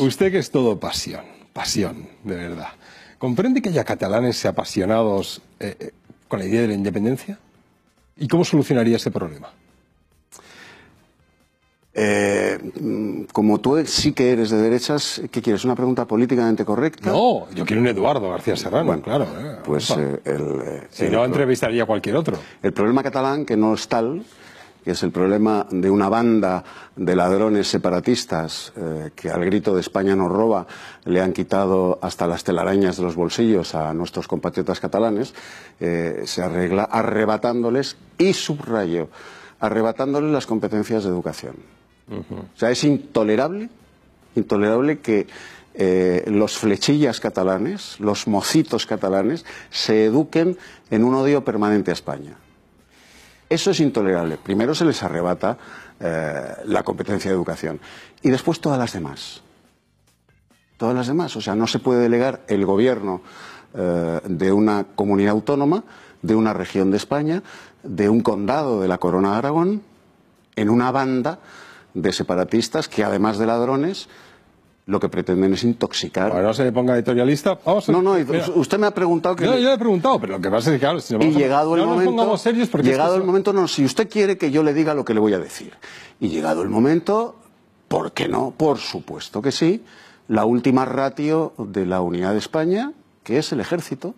Usted que es todo pasión, pasión, de verdad. ¿Comprende que haya catalanes apasionados eh, eh, con la idea de la independencia? ¿Y cómo solucionaría ese problema? Eh, como tú sí que eres de derechas, ¿qué quieres? ¿Una pregunta políticamente correcta? No, yo quiero un Eduardo García Serrano, claro. pues Si no, entrevistaría a cualquier otro. El problema catalán, que no es tal, que es el problema de una banda de ladrones separatistas eh, que al grito de España nos roba le han quitado hasta las telarañas de los bolsillos a nuestros compatriotas catalanes, eh, se arregla arrebatándoles y subrayo, arrebatándoles las competencias de educación. O sea, es intolerable, que eh, los flechillas catalanes, los mocitos catalanes, se eduquen en un odio permanente a España. Eso es intolerable. Primero se les arrebata eh, la competencia de educación y después todas las demás. Todas las demás. O sea, no se puede delegar el gobierno eh, de una comunidad autónoma, de una región de España, de un condado de la Corona de Aragón, en una banda de separatistas que, además de ladrones, lo que pretenden es intoxicar. Ahora no se le ponga editorialista. No, no, usted me ha preguntado que. Yo, le he preguntado, pero lo que pasa es que, si y llegado el no momento, pongamos serios porque. Llegado el momento, no, si usted quiere que yo le diga lo que le voy a decir. Y llegado el momento, ¿por qué no? Por supuesto que sí. La última ratio de la unidad de España, que es el ejército,